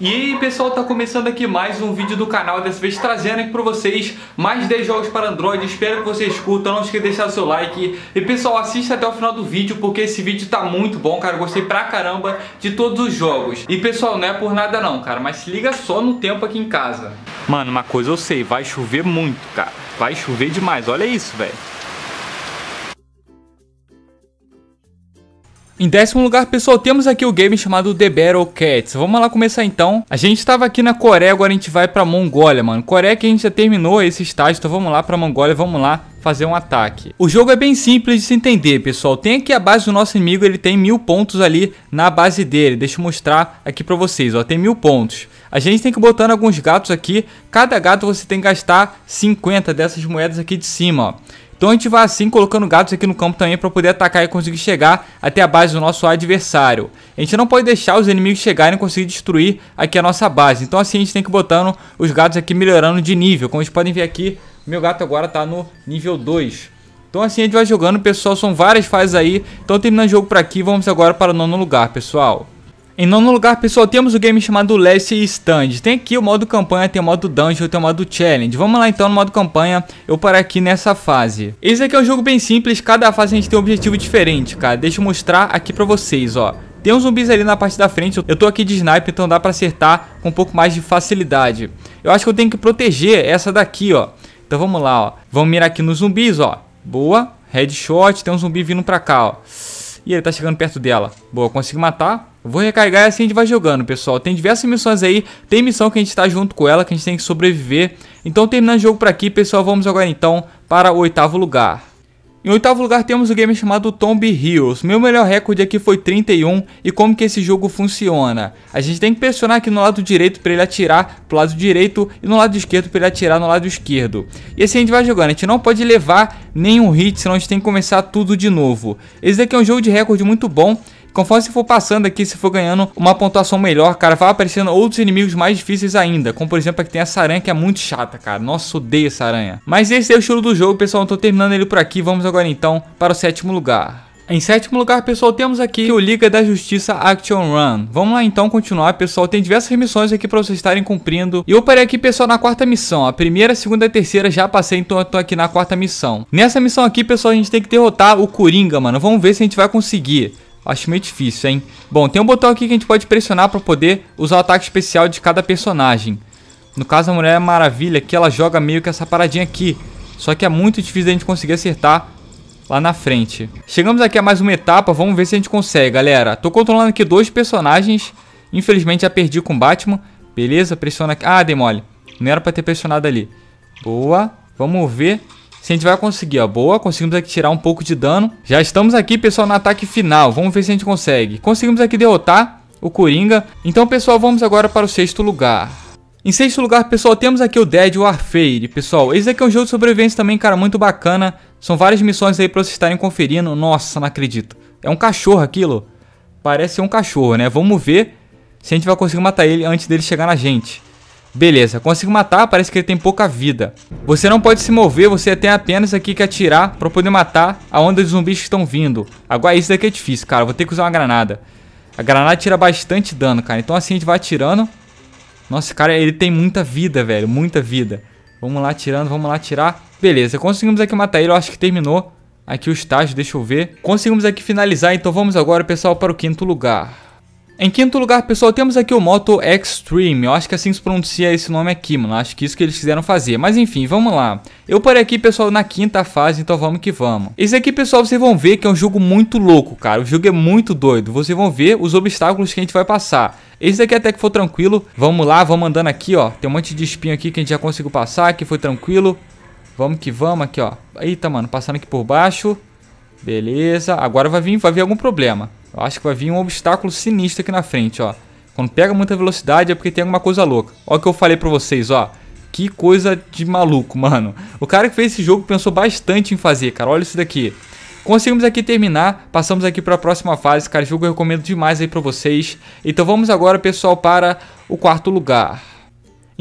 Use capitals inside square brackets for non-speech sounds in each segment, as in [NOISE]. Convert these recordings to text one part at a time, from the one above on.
E aí pessoal, tá começando aqui mais um vídeo do canal, dessa vez trazendo aqui pra vocês mais 10 jogos para Android, espero que vocês curtam, não esqueça de deixar o seu like E pessoal, assista até o final do vídeo, porque esse vídeo tá muito bom, cara, gostei pra caramba de todos os jogos E pessoal, não é por nada não, cara, mas se liga só no tempo aqui em casa Mano, uma coisa eu sei, vai chover muito, cara, vai chover demais, olha isso, velho Em décimo lugar, pessoal, temos aqui o game chamado The Battle Cats. Vamos lá começar então. A gente estava aqui na Coreia, agora a gente vai pra Mongólia, mano. Coreia que a gente já terminou esse estágio, então vamos lá pra Mongólia, vamos lá fazer um ataque. O jogo é bem simples de se entender, pessoal. Tem aqui a base do nosso inimigo, ele tem mil pontos ali na base dele. Deixa eu mostrar aqui pra vocês, ó. Tem mil pontos. A gente tem que botando alguns gatos aqui. Cada gato você tem que gastar 50 dessas moedas aqui de cima, ó. Então a gente vai assim colocando gatos aqui no campo também para poder atacar e conseguir chegar até a base do nosso adversário. A gente não pode deixar os inimigos chegarem e conseguir destruir aqui a nossa base. Então assim a gente tem que botando os gatos aqui melhorando de nível. Como vocês podem ver aqui, meu gato agora está no nível 2. Então assim a gente vai jogando, pessoal, são várias fases aí. Então terminando o jogo por aqui, vamos agora para o nono lugar, pessoal. Em nono lugar, pessoal, temos o um game chamado Last Stand. Tem aqui o modo campanha, tem o modo dungeon, tem o modo challenge. Vamos lá então no modo campanha, eu parar aqui nessa fase. Esse aqui é um jogo bem simples, cada fase a gente tem um objetivo diferente, cara. Deixa eu mostrar aqui pra vocês, ó. Tem uns zumbis ali na parte da frente, eu tô aqui de sniper, então dá pra acertar com um pouco mais de facilidade. Eu acho que eu tenho que proteger essa daqui, ó. Então vamos lá, ó. Vamos mirar aqui nos zumbis, ó. Boa, headshot, tem um zumbi vindo pra cá, ó. E ele tá chegando perto dela. Boa, consegui matar. Vou recarregar e assim a gente vai jogando, pessoal. Tem diversas missões aí. Tem missão que a gente tá junto com ela, que a gente tem que sobreviver. Então, terminando o jogo por aqui, pessoal, vamos agora então para o oitavo lugar. Em oitavo lugar temos o um game chamado Tomb Hills. Meu melhor recorde aqui foi 31 e como que esse jogo funciona. A gente tem que pressionar aqui no lado direito para ele atirar pro lado direito e no lado esquerdo para ele atirar no lado esquerdo. E assim a gente vai jogando, a gente não pode levar nenhum hit, senão a gente tem que começar tudo de novo. Esse daqui é um jogo de recorde muito bom Conforme você for passando aqui, você for ganhando uma pontuação melhor, cara, vai aparecendo outros inimigos mais difíceis ainda. Como, por exemplo, aqui tem essa aranha que é muito chata, cara. Nossa, odeio essa aranha. Mas esse é o estilo do jogo, pessoal. Eu tô terminando ele por aqui. Vamos agora, então, para o sétimo lugar. Em sétimo lugar, pessoal, temos aqui o Liga da Justiça Action Run. Vamos lá então continuar, pessoal. Tem diversas missões aqui para vocês estarem cumprindo. E eu parei aqui, pessoal, na quarta missão. A primeira, a segunda e a terceira já passei, então eu tô aqui na quarta missão. Nessa missão aqui, pessoal, a gente tem que derrotar o Coringa, mano. Vamos ver se a gente vai conseguir. Acho meio difícil, hein? Bom, tem um botão aqui que a gente pode pressionar para poder usar o ataque especial de cada personagem. No caso, a Mulher Maravilha aqui, ela joga meio que essa paradinha aqui. Só que é muito difícil a gente conseguir acertar lá na frente. Chegamos aqui a mais uma etapa, vamos ver se a gente consegue, galera. Tô controlando aqui dois personagens. Infelizmente já perdi com o Batman. Beleza, pressiona aqui. Ah, mole. Não era pra ter pressionado ali. Boa. Vamos ver se a gente vai conseguir, ó. Boa, conseguimos aqui tirar um pouco de dano. Já estamos aqui, pessoal, no ataque final. Vamos ver se a gente consegue. Conseguimos aqui derrotar o Coringa. Então, pessoal, vamos agora para o sexto lugar. Em sexto lugar, pessoal, temos aqui o Dead Warfare. Pessoal, esse aqui é um jogo de sobrevivência também, cara, muito bacana. São várias missões aí pra vocês estarem conferindo. Nossa, não acredito. É um cachorro aquilo? Parece ser um cachorro, né? Vamos ver se a gente vai conseguir matar ele antes dele chegar na gente. Beleza, consigo matar, parece que ele tem pouca vida. Você não pode se mover, você tem apenas aqui que atirar pra poder matar a onda de zumbis que estão vindo. Agora isso daqui é difícil, cara, vou ter que usar uma granada. A granada tira bastante dano, cara, então assim a gente vai atirando. Nossa, cara, ele tem muita vida, velho, muita vida. Vamos lá atirando, vamos lá atirar. Beleza, conseguimos aqui matar ele, eu acho que terminou aqui o estágio, deixa eu ver. Conseguimos aqui finalizar, então vamos agora, pessoal, para o quinto lugar. Em quinto lugar, pessoal, temos aqui o Moto Extreme. Eu acho que assim se pronuncia esse nome aqui, mano. Acho que isso que eles quiseram fazer. Mas enfim, vamos lá. Eu parei aqui, pessoal, na quinta fase, então vamos que vamos. Esse aqui, pessoal, vocês vão ver que é um jogo muito louco, cara. O jogo é muito doido. Vocês vão ver os obstáculos que a gente vai passar. Esse daqui até que foi tranquilo. Vamos lá, vamos andando aqui, ó. Tem um monte de espinho aqui que a gente já conseguiu passar, que foi tranquilo. Vamos que vamos aqui, ó. Eita, mano, passando aqui por baixo. Beleza. Agora vai vir, vai vir algum problema. Eu acho que vai vir um obstáculo sinistro aqui na frente, ó. Quando pega muita velocidade é porque tem alguma coisa louca. Olha o que eu falei pra vocês, ó. Que coisa de maluco, [LAUGHS] mano. O cara que fez esse jogo pensou bastante em fazer, cara. Olha isso daqui. Conseguimos aqui terminar, passamos aqui para a próxima fase, cara. Jogo eu recomendo demais aí para vocês. Então vamos agora, pessoal, para o quarto lugar.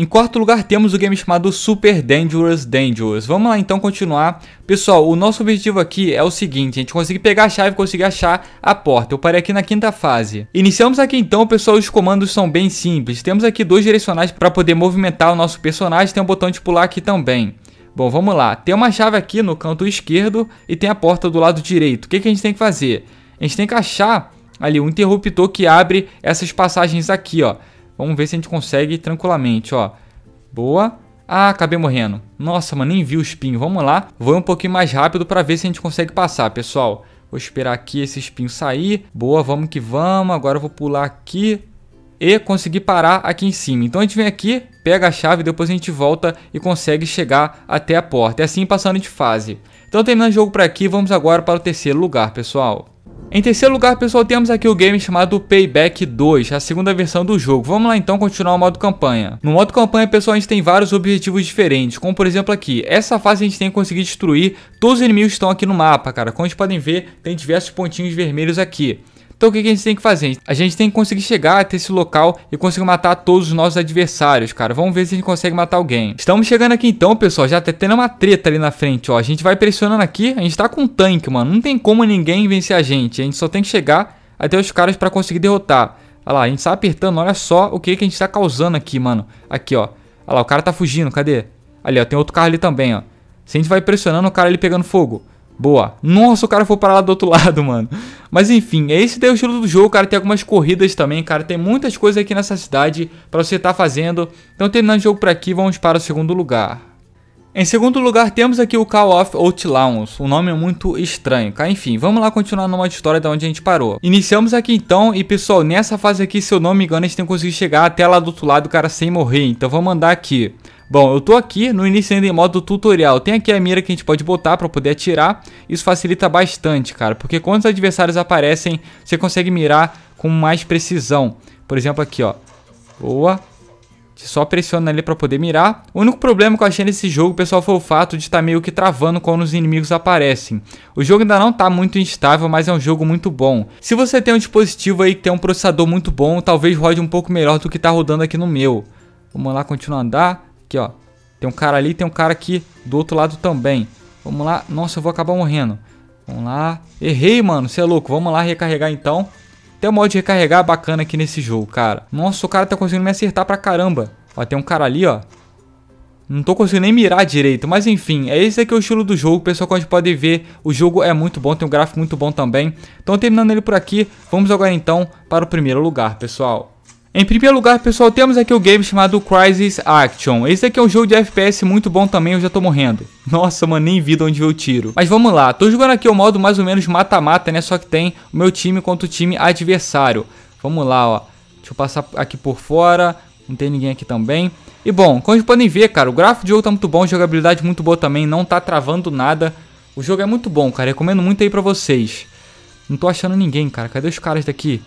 Em quarto lugar temos o game chamado Super Dangerous Dangerous. Vamos lá então continuar. Pessoal, o nosso objetivo aqui é o seguinte, a gente conseguir pegar a chave e conseguir achar a porta. Eu parei aqui na quinta fase. Iniciamos aqui então, pessoal, os comandos são bem simples. Temos aqui dois direcionais para poder movimentar o nosso personagem, tem um botão de pular aqui também. Bom, vamos lá. Tem uma chave aqui no canto esquerdo e tem a porta do lado direito. O que, que a gente tem que fazer? A gente tem que achar ali um interruptor que abre essas passagens aqui, ó. Vamos ver se a gente consegue tranquilamente, ó. Boa. Ah, acabei morrendo. Nossa, mano, nem vi o espinho. Vamos lá. Vou um pouquinho mais rápido para ver se a gente consegue passar, pessoal. Vou esperar aqui esse espinho sair. Boa, vamos que vamos. Agora eu vou pular aqui e conseguir parar aqui em cima. Então a gente vem aqui, pega a chave, depois a gente volta e consegue chegar até a porta. É assim passando de fase. Então terminando o jogo por aqui, vamos agora para o terceiro lugar, pessoal. Em terceiro lugar, pessoal, temos aqui o game chamado Payback 2, a segunda versão do jogo. Vamos lá então continuar o modo campanha. No modo campanha, pessoal, a gente tem vários objetivos diferentes, como por exemplo aqui. Essa fase a gente tem que conseguir destruir todos os inimigos que estão aqui no mapa, cara. Como vocês podem ver, tem diversos pontinhos vermelhos aqui. Então o que, a gente tem que fazer? A gente tem que conseguir chegar até esse local e conseguir matar todos os nossos adversários, cara. Vamos ver se a gente consegue matar alguém. Estamos chegando aqui então, pessoal. Já tá tendo uma treta ali na frente, ó. A gente vai pressionando aqui. A gente tá com um tanque, mano. Não tem como ninguém vencer a gente. A gente só tem que chegar até os caras pra conseguir derrotar. Olha lá, a gente tá apertando. Olha só o que, que a gente tá causando aqui, mano. Aqui, ó. Olha lá, o cara tá fugindo. Cadê? Ali, ó. Tem outro carro ali também, ó. Se a gente vai pressionando, o cara ali pegando fogo. Boa. Nossa, o cara foi parar lá do outro [LAUGHS] lado, mano. Mas enfim, é esse daí o estilo do jogo, cara. Tem algumas corridas também, cara. Tem muitas coisas aqui nessa cidade para você estar tá fazendo. Então, terminando o jogo por aqui, vamos para o segundo lugar. Em segundo lugar, temos aqui o Call of Outlaws, O nome é muito estranho, cara. Enfim, vamos lá continuar numa história da onde a gente parou. Iniciamos aqui então, e pessoal, nessa fase aqui, se eu não me engano, a gente tem que conseguir chegar até lá do outro lado, cara, sem morrer. Então vamos andar aqui. Bom, eu tô aqui no início ainda em modo tutorial. Tem aqui a mira que a gente pode botar para poder atirar. Isso facilita bastante, cara, porque quando os adversários aparecem, você consegue mirar com mais precisão. Por exemplo, aqui, ó. Boa que só pressiona ali para poder mirar. O único problema que eu achei nesse jogo, pessoal, foi o fato de estar tá meio que travando quando os inimigos aparecem. O jogo ainda não está muito instável, mas é um jogo muito bom. Se você tem um dispositivo aí que tem um processador muito bom, talvez rode um pouco melhor do que está rodando aqui no meu. Vamos lá, continuar a andar. Aqui, ó. Tem um cara ali, tem um cara aqui do outro lado também. Vamos lá. Nossa, eu vou acabar morrendo. Vamos lá. Errei, mano. Você é louco. Vamos lá recarregar então. Até o modo de recarregar é bacana aqui nesse jogo, cara. Nossa, o cara tá conseguindo me acertar pra caramba. Ó, tem um cara ali, ó. Não tô conseguindo nem mirar direito, mas enfim, é esse aqui é o estilo do jogo, pessoal, como a gente pode ver, o jogo é muito bom, tem um gráfico muito bom também. Então terminando ele por aqui, vamos agora então para o primeiro lugar, pessoal. Em primeiro lugar, pessoal, temos aqui o game chamado Crisis Action. Esse aqui é um jogo de FPS muito bom também, eu já tô morrendo. [LAUGHS] Nossa, mano, nem vida onde eu tiro. Mas vamos lá, tô jogando aqui o modo mais ou menos mata-mata, né? Só que tem o meu time contra o time adversário. Vamos lá, ó. Deixa eu passar aqui por fora. Não tem ninguém aqui também. E bom, como vocês podem ver, cara, o gráfico de jogo tá muito bom, jogabilidade muito boa também, não tá travando nada. O jogo é muito bom, cara, recomendo muito aí pra vocês. Não tô achando ninguém, cara, cadê os caras daqui?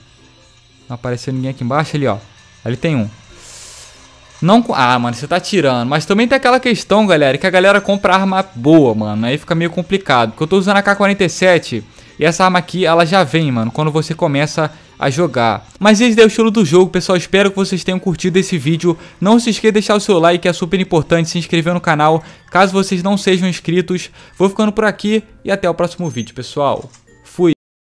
Não apareceu ninguém aqui embaixo. Ali, ó. Ali tem um. Não... Ah, mano, você tá tirando. Mas também tem aquela questão, galera, que a galera compra arma boa, mano. Aí fica meio complicado. Porque eu tô usando a K-47 e essa arma aqui, ela já vem, mano, quando você começa a jogar. Mas esse é o estilo do jogo, pessoal. Espero que vocês tenham curtido esse vídeo. Não se esqueça de deixar o seu like, é super importante. Se inscrever no canal, caso vocês não sejam inscritos. Vou ficando por aqui e até o próximo vídeo, pessoal.